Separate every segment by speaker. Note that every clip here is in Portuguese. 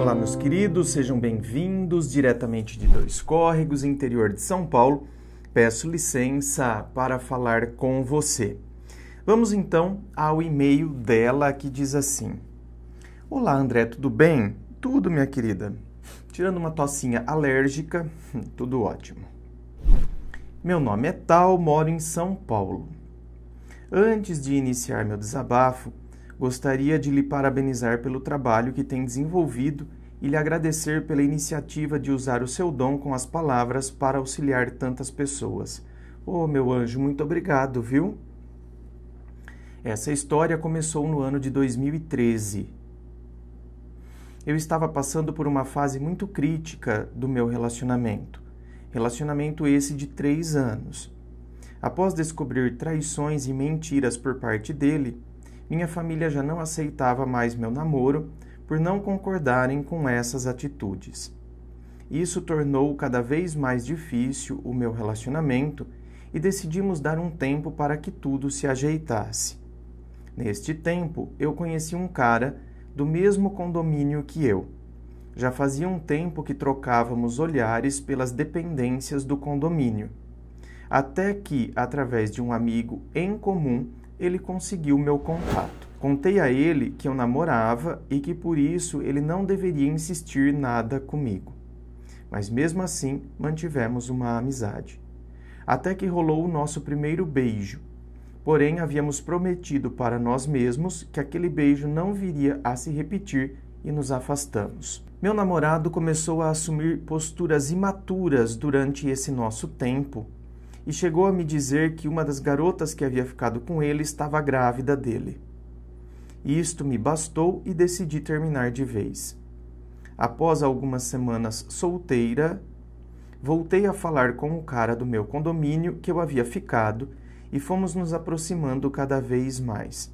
Speaker 1: Olá, meus queridos, sejam bem-vindos diretamente de Dois Córregos, interior de São Paulo. Peço licença para falar com você. Vamos então ao e-mail dela que diz assim: Olá, André, tudo bem? Tudo, minha querida. Tirando uma tocinha alérgica, tudo ótimo. Meu nome é Tal, moro em São Paulo. Antes de iniciar meu desabafo, Gostaria de lhe parabenizar pelo trabalho que tem desenvolvido e lhe agradecer pela iniciativa de usar o seu dom com as palavras para auxiliar tantas pessoas. Oh, meu anjo, muito obrigado, viu? Essa história começou no ano de 2013. Eu estava passando por uma fase muito crítica do meu relacionamento. Relacionamento esse de três anos. Após descobrir traições e mentiras por parte dele, minha família já não aceitava mais meu namoro por não concordarem com essas atitudes. Isso tornou cada vez mais difícil o meu relacionamento e decidimos dar um tempo para que tudo se ajeitasse. Neste tempo, eu conheci um cara do mesmo condomínio que eu. Já fazia um tempo que trocávamos olhares pelas dependências do condomínio. Até que, através de um amigo em comum, ele conseguiu meu contato. Contei a ele que eu namorava e que por isso ele não deveria insistir nada comigo. Mas mesmo assim, mantivemos uma amizade. Até que rolou o nosso primeiro beijo. Porém, havíamos prometido para nós mesmos que aquele beijo não viria a se repetir e nos afastamos. Meu namorado começou a assumir posturas imaturas durante esse nosso tempo e chegou a me dizer que uma das garotas que havia ficado com ele estava grávida dele. Isto me bastou e decidi terminar de vez. Após algumas semanas solteira, voltei a falar com o cara do meu condomínio que eu havia ficado e fomos nos aproximando cada vez mais.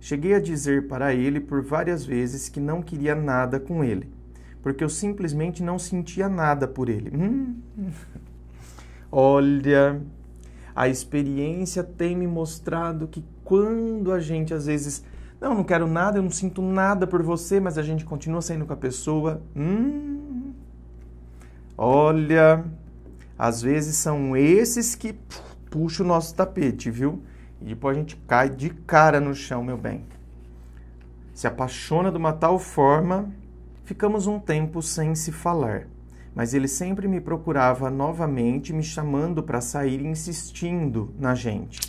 Speaker 1: Cheguei a dizer para ele por várias vezes que não queria nada com ele, porque eu simplesmente não sentia nada por ele. Hum. Olha, a experiência tem me mostrado que quando a gente às vezes, não, não quero nada, eu não sinto nada por você, mas a gente continua saindo com a pessoa, hum. Olha, às vezes são esses que puxam o nosso tapete, viu? E depois a gente cai de cara no chão, meu bem. Se apaixona de uma tal forma, ficamos um tempo sem se falar mas ele sempre me procurava novamente, me chamando para sair e insistindo na gente.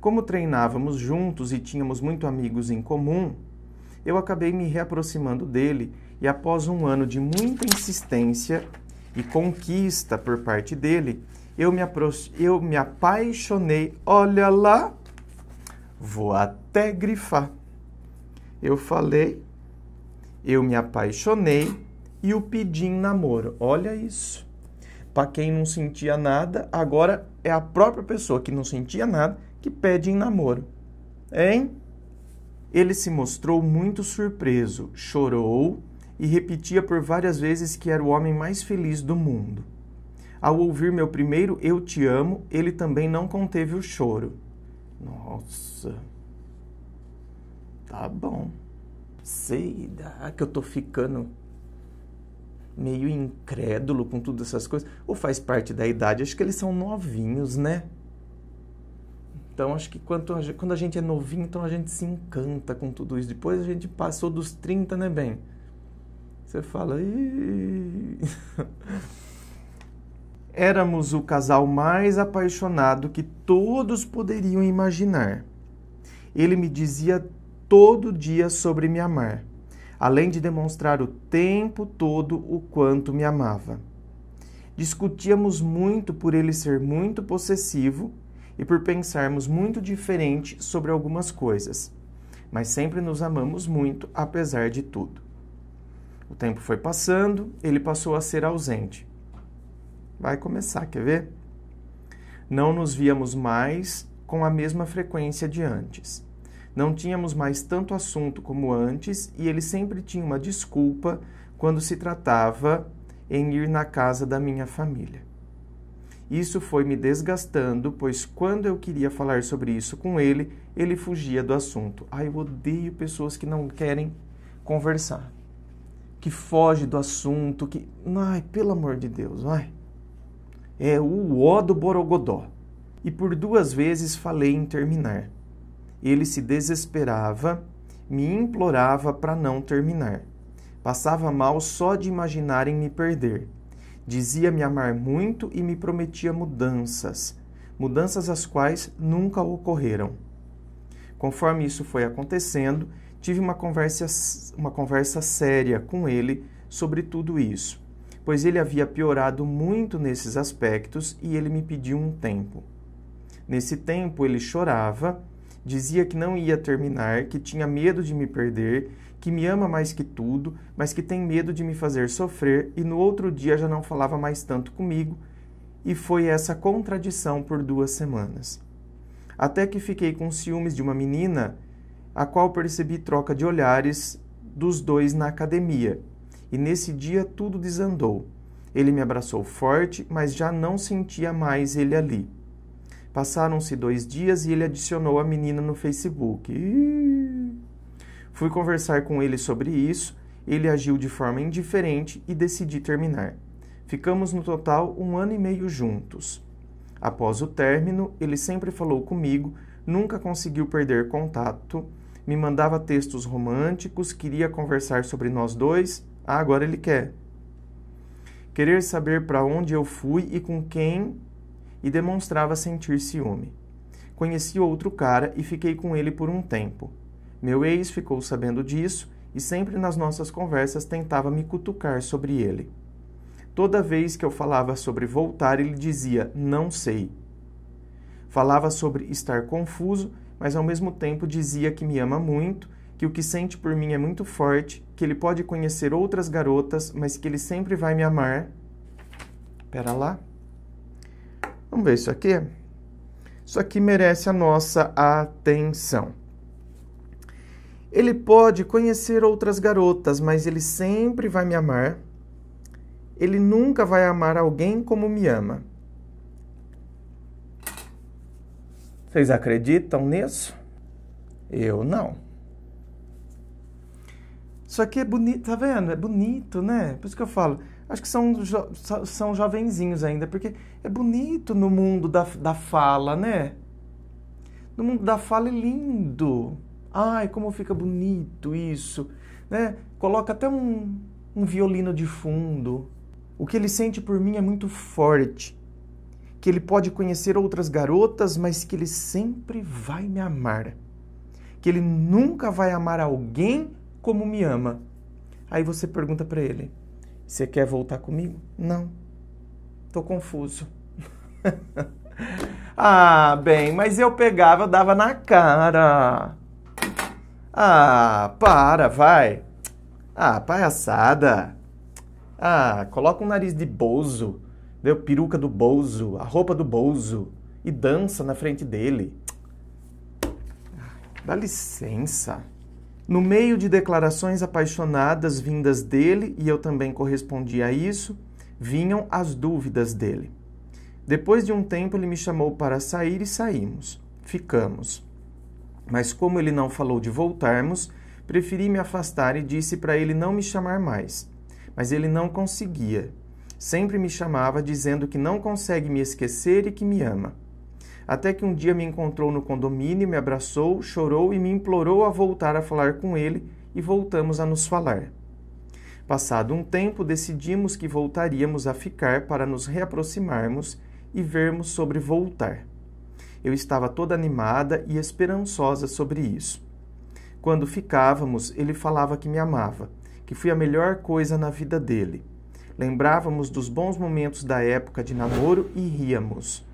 Speaker 1: Como treinávamos juntos e tínhamos muito amigos em comum, eu acabei me reaproximando dele e após um ano de muita insistência e conquista por parte dele, eu me, eu me apaixonei, olha lá, vou até grifar. Eu falei, eu me apaixonei e o pedir namoro. Olha isso. Para quem não sentia nada, agora é a própria pessoa que não sentia nada que pede em namoro. Hein? Ele se mostrou muito surpreso, chorou e repetia por várias vezes que era o homem mais feliz do mundo. Ao ouvir meu primeiro Eu Te Amo, ele também não conteve o choro. Nossa. Tá bom. Sei que eu tô ficando meio incrédulo com todas essas coisas, ou faz parte da idade, acho que eles são novinhos, né? Então, acho que quando a, gente, quando a gente é novinho, então a gente se encanta com tudo isso. Depois a gente passou dos 30, né, bem? Você fala. Éramos o casal mais apaixonado que todos poderiam imaginar. Ele me dizia todo dia sobre me amar além de demonstrar o tempo todo o quanto me amava. Discutíamos muito por ele ser muito possessivo e por pensarmos muito diferente sobre algumas coisas, mas sempre nos amamos muito apesar de tudo. O tempo foi passando, ele passou a ser ausente. Vai começar, quer ver? Não nos víamos mais com a mesma frequência de antes. Não tínhamos mais tanto assunto como antes e ele sempre tinha uma desculpa quando se tratava em ir na casa da minha família. Isso foi me desgastando, pois quando eu queria falar sobre isso com ele, ele fugia do assunto. Ai, eu odeio pessoas que não querem conversar, que foge do assunto, que. Ai, pelo amor de Deus, ai. É o ó do Borogodó. E por duas vezes falei em terminar ele se desesperava, me implorava para não terminar. Passava mal só de imaginar em me perder. Dizia-me amar muito e me prometia mudanças, mudanças as quais nunca ocorreram. Conforme isso foi acontecendo, tive uma conversa, uma conversa séria com ele sobre tudo isso, pois ele havia piorado muito nesses aspectos e ele me pediu um tempo. Nesse tempo ele chorava, Dizia que não ia terminar, que tinha medo de me perder, que me ama mais que tudo, mas que tem medo de me fazer sofrer, e no outro dia já não falava mais tanto comigo, e foi essa contradição por duas semanas. Até que fiquei com ciúmes de uma menina, a qual percebi troca de olhares dos dois na academia, e nesse dia tudo desandou. Ele me abraçou forte, mas já não sentia mais ele ali. Passaram-se dois dias e ele adicionou a menina no Facebook. Fui conversar com ele sobre isso, ele agiu de forma indiferente e decidi terminar. Ficamos no total um ano e meio juntos. Após o término, ele sempre falou comigo, nunca conseguiu perder contato, me mandava textos românticos, queria conversar sobre nós dois. Ah, agora ele quer. Querer saber para onde eu fui e com quem e demonstrava sentir ciúme. Conheci outro cara e fiquei com ele por um tempo. Meu ex ficou sabendo disso e sempre nas nossas conversas tentava me cutucar sobre ele. Toda vez que eu falava sobre voltar, ele dizia não sei. Falava sobre estar confuso, mas ao mesmo tempo dizia que me ama muito, que o que sente por mim é muito forte, que ele pode conhecer outras garotas, mas que ele sempre vai me amar. Pera lá. Vamos ver isso aqui? É, isso aqui merece a nossa atenção. Ele pode conhecer outras garotas, mas ele sempre vai me amar. Ele nunca vai amar alguém como me ama. Vocês acreditam nisso? Eu não. Isso aqui é bonito, tá vendo? É bonito, né? Por isso que eu falo. Acho que são, jo são jovenzinhos ainda, porque é bonito no mundo da, da fala, né? No mundo da fala é lindo. Ai, como fica bonito isso, né? Coloca até um, um violino de fundo. O que ele sente por mim é muito forte. Que ele pode conhecer outras garotas, mas que ele sempre vai me amar. Que ele nunca vai amar alguém como me ama. Aí você pergunta para ele: Você quer voltar comigo? Não. Tô confuso. ah, bem, mas eu pegava, eu dava na cara. Ah, para, vai. Ah, palhaçada. Ah, coloca um nariz de bozo, deu peruca do bozo, a roupa do bozo e dança na frente dele. Dá licença. No meio de declarações apaixonadas vindas dele, e eu também correspondi a isso, vinham as dúvidas dele. Depois de um tempo, ele me chamou para sair e saímos. Ficamos. Mas como ele não falou de voltarmos, preferi me afastar e disse para ele não me chamar mais. Mas ele não conseguia. Sempre me chamava dizendo que não consegue me esquecer e que me ama. Até que um dia me encontrou no condomínio, me abraçou, chorou e me implorou a voltar a falar com ele e voltamos a nos falar. Passado um tempo, decidimos que voltaríamos a ficar para nos reaproximarmos e vermos sobre voltar. Eu estava toda animada e esperançosa sobre isso. Quando ficávamos, ele falava que me amava, que fui a melhor coisa na vida dele. Lembrávamos dos bons momentos da época de namoro e ríamos.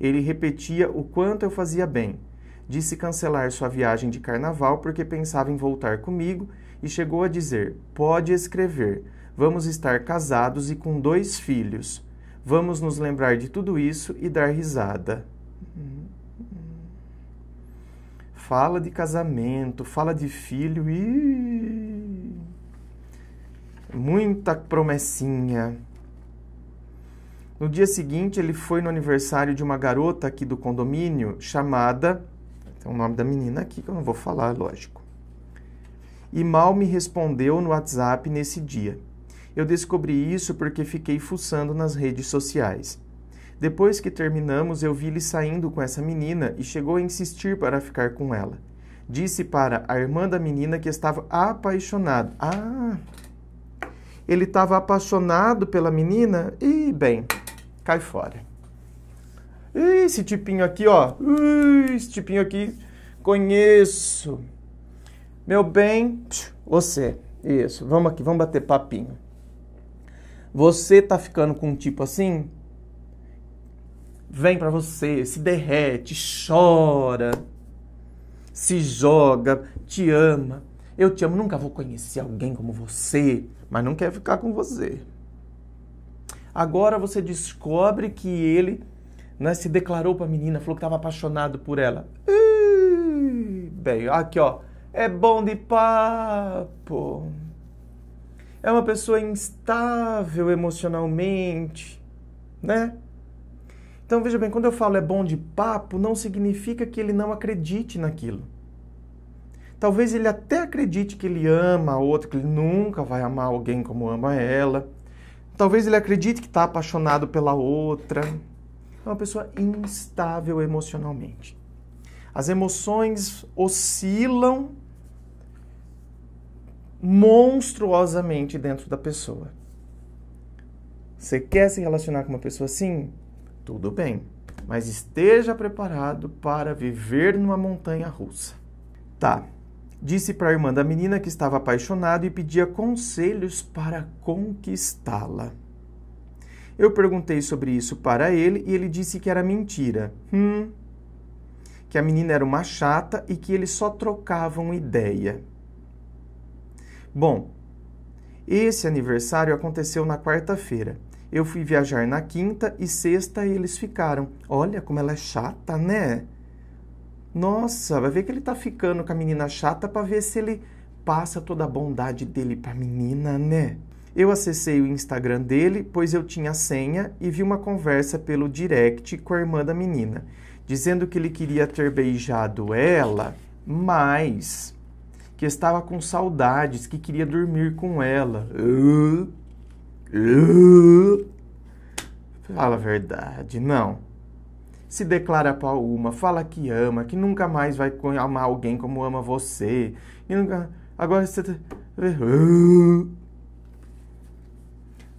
Speaker 1: Ele repetia o quanto eu fazia bem. Disse cancelar sua viagem de carnaval porque pensava em voltar comigo e chegou a dizer: Pode escrever, vamos estar casados e com dois filhos. Vamos nos lembrar de tudo isso e dar risada. Fala de casamento, fala de filho e. Muita promessinha. No dia seguinte, ele foi no aniversário de uma garota aqui do condomínio chamada. Tem o nome da menina aqui que eu não vou falar, lógico. E mal me respondeu no WhatsApp nesse dia. Eu descobri isso porque fiquei fuçando nas redes sociais. Depois que terminamos, eu vi ele saindo com essa menina e chegou a insistir para ficar com ela. Disse para a irmã da menina que estava apaixonado. Ah! Ele estava apaixonado pela menina? E bem, cai fora. Esse tipinho aqui, ó. Esse tipinho aqui, conheço. Meu bem, você. Isso, vamos aqui, vamos bater papinho. Você tá ficando com um tipo assim? Vem para você, se derrete, chora, se joga, te ama. Eu te amo, nunca vou conhecer alguém como você, mas não quer ficar com você. Agora você descobre que ele né, se declarou para a menina, falou que estava apaixonado por ela. bem, aqui ó, é bom de papo. É uma pessoa instável emocionalmente, né? Então veja bem, quando eu falo é bom de papo, não significa que ele não acredite naquilo. Talvez ele até acredite que ele ama a outra, que ele nunca vai amar alguém como ama ela. Talvez ele acredite que está apaixonado pela outra. É uma pessoa instável emocionalmente. As emoções oscilam monstruosamente dentro da pessoa. Você quer se relacionar com uma pessoa assim? Tudo bem, mas esteja preparado para viver numa montanha russa. Tá, disse para a irmã da menina que estava apaixonado e pedia conselhos para conquistá-la. Eu perguntei sobre isso para ele e ele disse que era mentira. Hum. Que a menina era uma chata e que eles só trocavam ideia. Bom, esse aniversário aconteceu na quarta-feira. Eu fui viajar na quinta e sexta eles ficaram. Olha como ela é chata, né? Nossa, vai ver que ele tá ficando com a menina chata para ver se ele passa toda a bondade dele pra menina, né? Eu acessei o Instagram dele, pois eu tinha senha e vi uma conversa pelo direct com a irmã da menina, dizendo que ele queria ter beijado ela, mas que estava com saudades, que queria dormir com ela. Uh, uh. Fala a verdade, não se declara para uma, fala que ama, que nunca mais vai amar alguém como ama você. E nunca... Agora você. Tá, ah.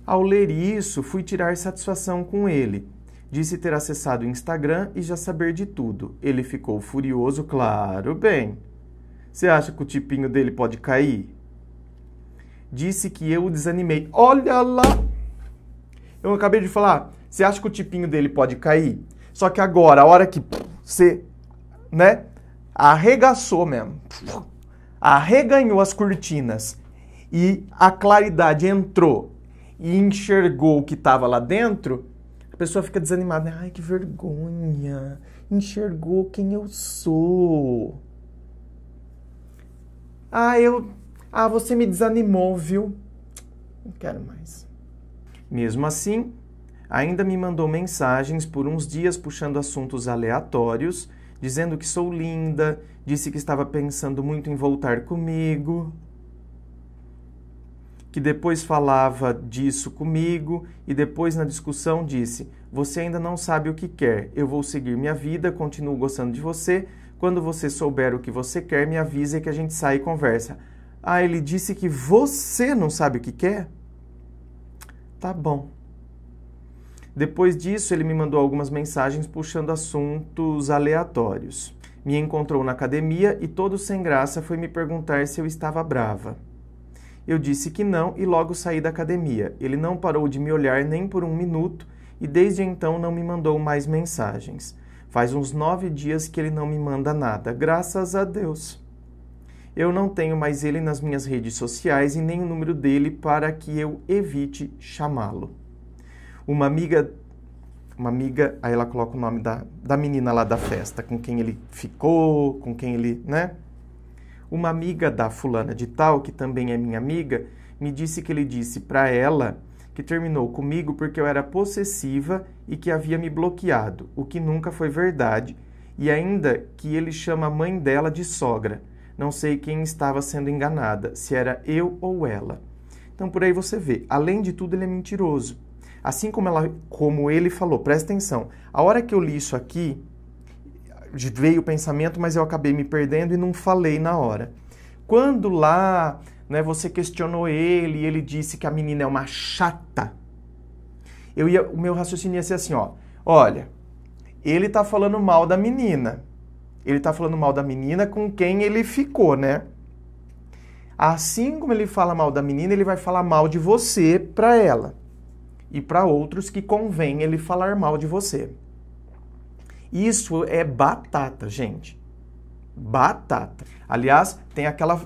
Speaker 1: Ao ler isso, fui tirar satisfação com ele. Disse ter acessado o Instagram e já saber de tudo. Ele ficou furioso, claro, bem. Você acha que o tipinho dele pode cair? Disse que eu o desanimei. Olha lá! Eu acabei de falar. Você acha que o tipinho dele pode cair? Só que agora, a hora que você, né, arregaçou mesmo, arreganhou as cortinas e a claridade entrou e enxergou o que estava lá dentro, a pessoa fica desanimada. Né? Ai, que vergonha! Enxergou quem eu sou. Ah, eu. Ah, você me desanimou, viu? Não quero mais. Mesmo assim, Ainda me mandou mensagens por uns dias puxando assuntos aleatórios, dizendo que sou linda, disse que estava pensando muito em voltar comigo, que depois falava disso comigo e depois na discussão disse: Você ainda não sabe o que quer, eu vou seguir minha vida, continuo gostando de você. Quando você souber o que você quer, me avise que a gente sai e conversa. Ah, ele disse que você não sabe o que quer? Tá bom. Depois disso, ele me mandou algumas mensagens puxando assuntos aleatórios. Me encontrou na academia e, todo sem graça, foi me perguntar se eu estava brava. Eu disse que não e logo saí da academia. Ele não parou de me olhar nem por um minuto e desde então não me mandou mais mensagens. Faz uns nove dias que ele não me manda nada, graças a Deus. Eu não tenho mais ele nas minhas redes sociais e nem o número dele para que eu evite chamá-lo uma amiga, uma amiga, aí ela coloca o nome da, da menina lá da festa, com quem ele ficou, com quem ele, né? Uma amiga da fulana de tal, que também é minha amiga, me disse que ele disse para ela que terminou comigo porque eu era possessiva e que havia me bloqueado, o que nunca foi verdade, e ainda que ele chama a mãe dela de sogra. Não sei quem estava sendo enganada, se era eu ou ela. Então por aí você vê, além de tudo ele é mentiroso. Assim como, ela, como ele falou, presta atenção, a hora que eu li isso aqui, veio o pensamento, mas eu acabei me perdendo e não falei na hora. Quando lá né, você questionou ele e ele disse que a menina é uma chata, eu ia, o meu raciocínio ia ser assim, ó, olha, ele tá falando mal da menina. Ele tá falando mal da menina com quem ele ficou, né? Assim como ele fala mal da menina, ele vai falar mal de você pra ela e para outros que convém ele falar mal de você. Isso é batata, gente. Batata. Aliás, tem aquela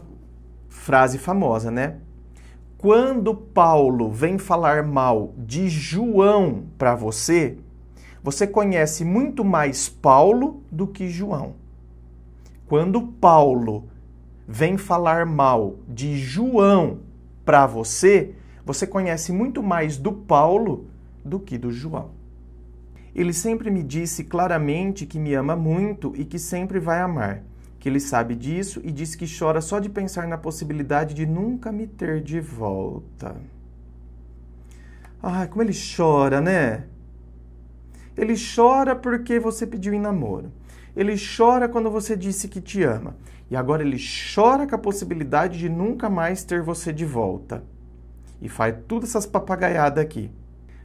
Speaker 1: frase famosa, né? Quando Paulo vem falar mal de João para você, você conhece muito mais Paulo do que João. Quando Paulo vem falar mal de João para você, você conhece muito mais do Paulo do que do João. Ele sempre me disse claramente que me ama muito e que sempre vai amar, que ele sabe disso e diz que chora só de pensar na possibilidade de nunca me ter de volta. Ai, como ele chora, né? Ele chora porque você pediu em namoro. Ele chora quando você disse que te ama. E agora ele chora com a possibilidade de nunca mais ter você de volta e faz todas essas papagaiadas aqui.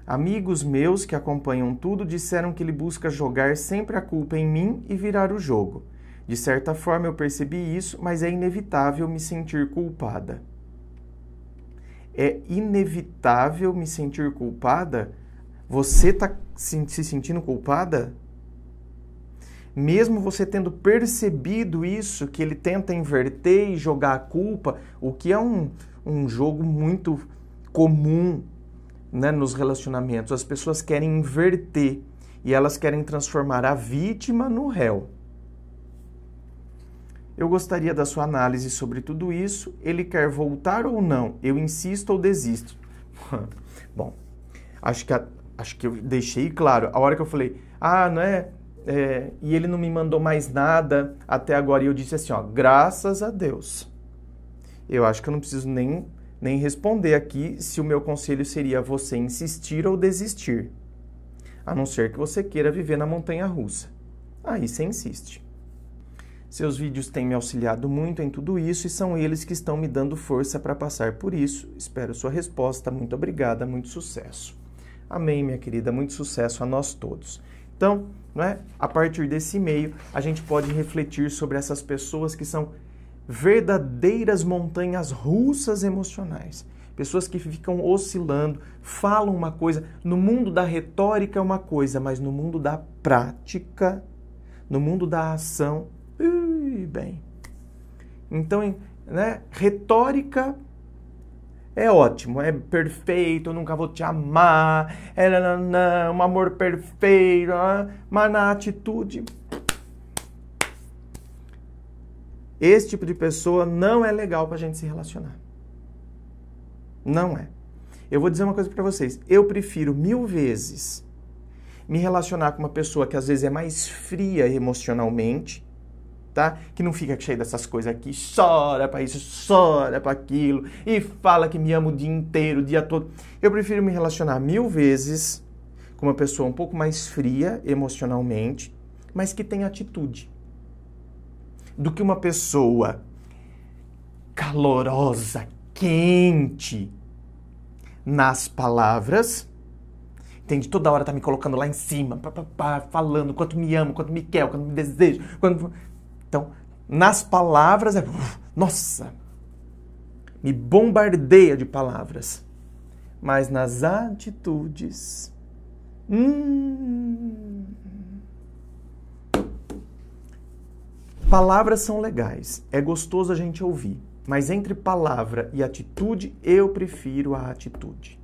Speaker 1: Amigos meus que acompanham tudo disseram que ele busca jogar sempre a culpa em mim e virar o jogo. De certa forma eu percebi isso, mas é inevitável me sentir culpada. É inevitável me sentir culpada? Você está se sentindo culpada? mesmo você tendo percebido isso, que ele tenta inverter e jogar a culpa, o que é um, um jogo muito comum né, nos relacionamentos. As pessoas querem inverter e elas querem transformar a vítima no réu. Eu gostaria da sua análise sobre tudo isso. Ele quer voltar ou não? Eu insisto ou desisto? Bom, acho que, a, acho que eu deixei claro. A hora que eu falei, ah, não é, é, E ele não me mandou mais nada até agora. E eu disse assim, ó, graças a Deus. Eu acho que eu não preciso nem nem responder aqui se o meu conselho seria você insistir ou desistir, a não ser que você queira viver na montanha russa. Aí você insiste. Seus vídeos têm me auxiliado muito em tudo isso e são eles que estão me dando força para passar por isso. Espero sua resposta. Muito obrigada, muito sucesso. Amém, minha querida, muito sucesso a nós todos. Então, não é? a partir desse e-mail, a gente pode refletir sobre essas pessoas que são verdadeiras montanhas russas emocionais. Pessoas que ficam oscilando, falam uma coisa. No mundo da retórica é uma coisa, mas no mundo da prática, no mundo da ação, ui, bem. Então, né, retórica é ótimo, é perfeito, eu nunca vou te amar, é não. um amor perfeito, ah, mas na atitude Esse tipo de pessoa não é legal para a gente se relacionar. Não é. Eu vou dizer uma coisa para vocês. Eu prefiro mil vezes me relacionar com uma pessoa que às vezes é mais fria emocionalmente, tá? Que não fica cheio dessas coisas aqui, chora para isso, chora para aquilo e fala que me ama o dia inteiro, o dia todo. Eu prefiro me relacionar mil vezes com uma pessoa um pouco mais fria emocionalmente, mas que tem atitude do que uma pessoa calorosa, quente nas palavras. Entende? Toda hora tá me colocando lá em cima, pá, pá, pá, falando quanto me amo, quanto me quer, quanto me desejo. Então, nas palavras é. Nossa! Me bombardeia de palavras. Mas nas atitudes. Hum, Palavras são legais, é gostoso a gente ouvir, mas entre palavra e atitude, eu prefiro a atitude.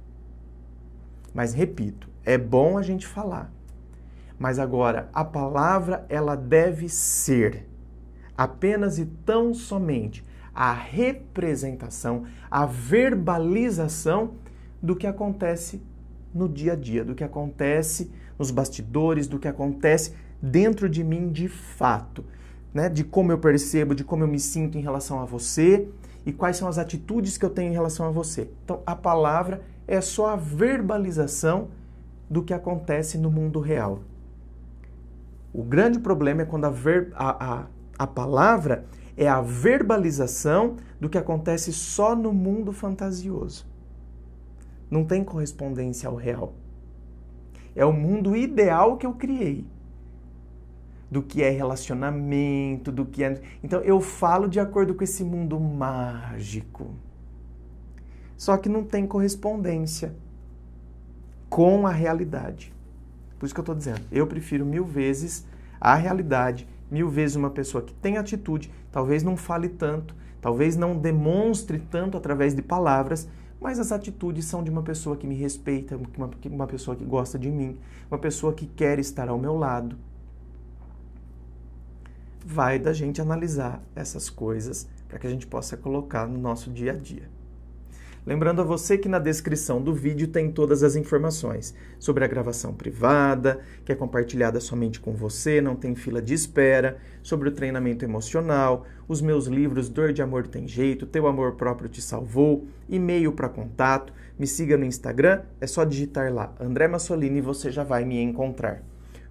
Speaker 1: Mas repito, é bom a gente falar. Mas agora, a palavra ela deve ser apenas e tão somente a representação, a verbalização do que acontece no dia a dia, do que acontece nos bastidores, do que acontece dentro de mim de fato né, de como eu percebo, de como eu me sinto em relação a você e quais são as atitudes que eu tenho em relação a você. Então, a palavra é só a verbalização do que acontece no mundo real. O grande problema é quando a, ver, a, a, a palavra é a verbalização do que acontece só no mundo fantasioso. Não tem correspondência ao real. É o mundo ideal que eu criei do que é relacionamento, do que é. Então eu falo de acordo com esse mundo mágico. Só que não tem correspondência com a realidade. Por isso que eu estou dizendo, eu prefiro mil vezes a realidade, mil vezes uma pessoa que tem atitude, talvez não fale tanto, talvez não demonstre tanto através de palavras, mas as atitudes são de uma pessoa que me respeita, uma, pessoa que gosta de mim, uma pessoa que quer estar ao meu lado, vai da gente analisar essas coisas para que a gente possa colocar no nosso dia a dia. Lembrando a você que na descrição do vídeo tem todas as informações sobre a gravação privada, que é compartilhada somente com você, não tem fila de espera, sobre o treinamento emocional, os meus livros Dor de Amor Tem Jeito, Teu Amor Próprio Te Salvou, e-mail para contato. Me siga no Instagram, é só digitar lá André Massolini e você já vai me encontrar.